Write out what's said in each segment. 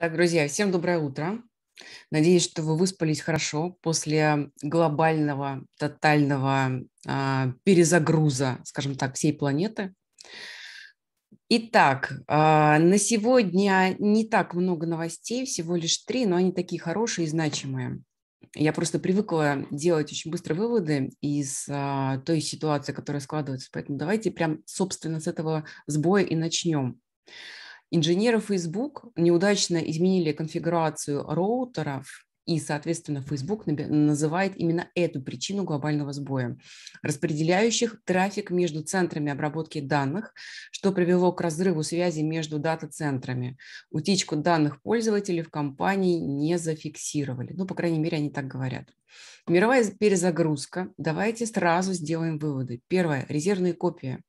Так, друзья, всем доброе утро. Надеюсь, что вы выспались хорошо после глобального, тотального э, перезагруза, скажем так, всей планеты. Итак, э, на сегодня не так много новостей, всего лишь три, но они такие хорошие и значимые. Я просто привыкла делать очень быстро выводы из э, той ситуации, которая складывается. Поэтому давайте прям, собственно, с этого сбоя и начнем. Инженеры Facebook неудачно изменили конфигурацию роутеров, и, соответственно, Facebook называет именно эту причину глобального сбоя, распределяющих трафик между центрами обработки данных, что привело к разрыву связи между дата-центрами. Утечку данных пользователей в компании не зафиксировали. Ну, по крайней мере, они так говорят. Мировая перезагрузка. Давайте сразу сделаем выводы. Первое. Резервные копии.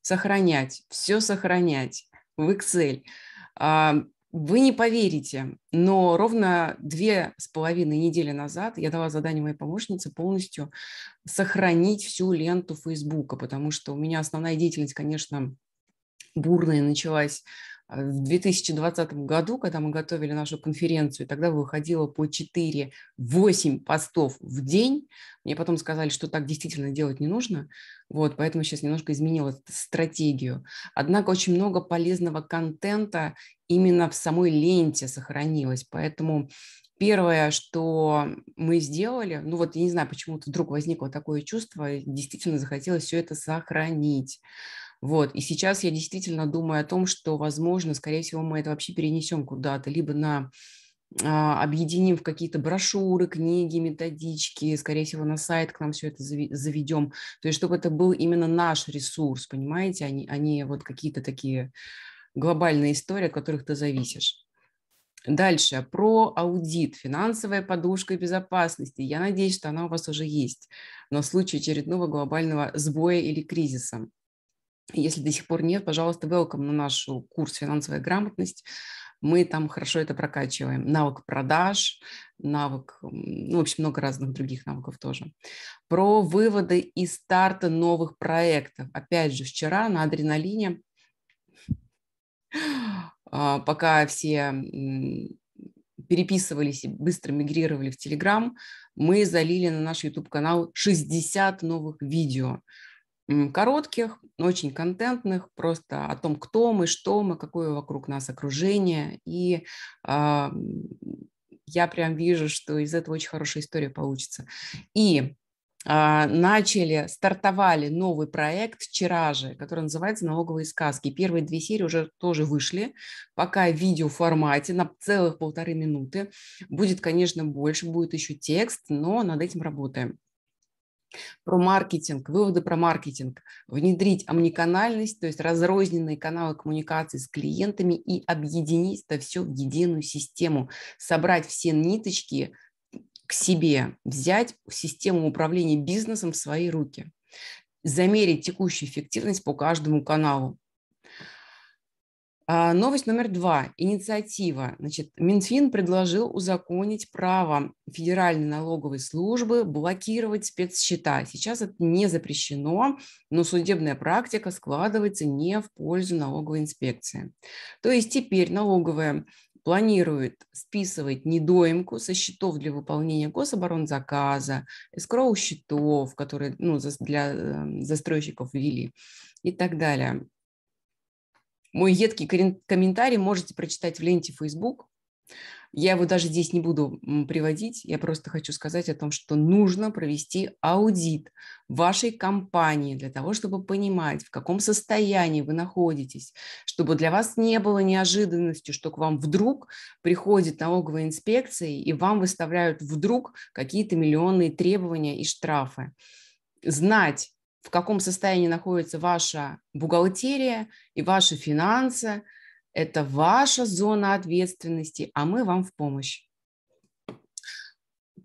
Сохранять. Все сохранять в Excel. А, вы не поверите, но ровно две с половиной недели назад я дала задание моей помощнице полностью сохранить всю ленту Фейсбука, потому что у меня основная деятельность, конечно, бурная началась а в 2020 году, когда мы готовили нашу конференцию, тогда выходило по 4-8 постов в день. Мне потом сказали, что так действительно делать не нужно. Вот, поэтому сейчас немножко изменила стратегию. Однако очень много полезного контента именно в самой ленте сохранилось. Поэтому Первое, что мы сделали, ну вот я не знаю, почему-то вдруг возникло такое чувство, действительно захотелось все это сохранить. Вот. И сейчас я действительно думаю о том, что, возможно, скорее всего, мы это вообще перенесем куда-то, либо на а, объединим в какие-то брошюры, книги, методички, скорее всего, на сайт к нам все это заведем. То есть, чтобы это был именно наш ресурс, понимаете, а, а не вот какие-то такие глобальные истории, от которых ты зависишь. Дальше, про аудит, финансовая подушка безопасности. Я надеюсь, что она у вас уже есть на случай очередного глобального сбоя или кризиса. Если до сих пор нет, пожалуйста, welcome на наш курс «Финансовая грамотность». Мы там хорошо это прокачиваем. Навык продаж, навык, ну, в общем, много разных других навыков тоже. Про выводы и старта новых проектов. Опять же, вчера на адреналине, а, пока все переписывались и быстро мигрировали в Телеграм, мы залили на наш YouTube-канал 60 новых видео – коротких, очень контентных, просто о том, кто мы, что мы, какое вокруг нас окружение. И э, я прям вижу, что из этого очень хорошая история получится. И э, начали, стартовали новый проект вчера же, который называется «Налоговые сказки». Первые две серии уже тоже вышли, пока в видеоформате на целых полторы минуты. Будет, конечно, больше, будет еще текст, но над этим работаем про маркетинг, выводы про маркетинг, внедрить омниканальность, то есть разрозненные каналы коммуникации с клиентами и объединить это все в единую систему, собрать все ниточки к себе, взять систему управления бизнесом в свои руки, замерить текущую эффективность по каждому каналу. А, новость номер два. Инициатива. Значит, Минфин предложил узаконить право Федеральной налоговой службы блокировать спецсчета. Сейчас это не запрещено, но судебная практика складывается не в пользу налоговой инспекции. То есть теперь налоговая планирует списывать недоимку со счетов для выполнения гособоронзаказа, эскроу счетов, которые ну, для э, застройщиков ввели и так далее. Мой едкий комментарий можете прочитать в ленте Facebook. Я его даже здесь не буду приводить. Я просто хочу сказать о том, что нужно провести аудит вашей компании для того, чтобы понимать, в каком состоянии вы находитесь, чтобы для вас не было неожиданностью, что к вам вдруг приходит налоговая инспекция и вам выставляют вдруг какие-то миллионные требования и штрафы. Знать, в каком состоянии находится ваша бухгалтерия и ваши финансы. Это ваша зона ответственности, а мы вам в помощь.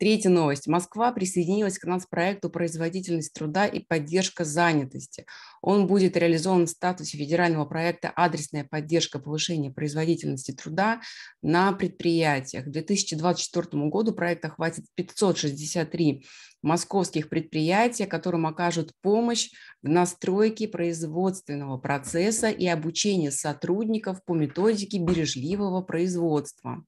Третья новость. Москва присоединилась к нас к проекту «Производительность труда и поддержка занятости». Он будет реализован в статусе федерального проекта «Адресная поддержка повышения производительности труда на предприятиях». К 2024 году проект охватит 563 московских предприятия, которым окажут помощь в настройке производственного процесса и обучении сотрудников по методике бережливого производства.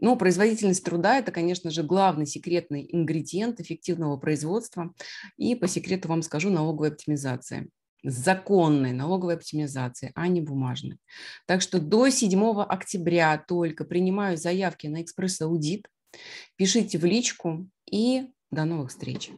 Ну, производительность труда – это, конечно же, главный секретный ингредиент эффективного производства. И по секрету вам скажу налоговая оптимизация законной налоговой оптимизации, а не бумажной. Так что до 7 октября только принимаю заявки на экспресс-аудит. Пишите в личку и до новых встреч.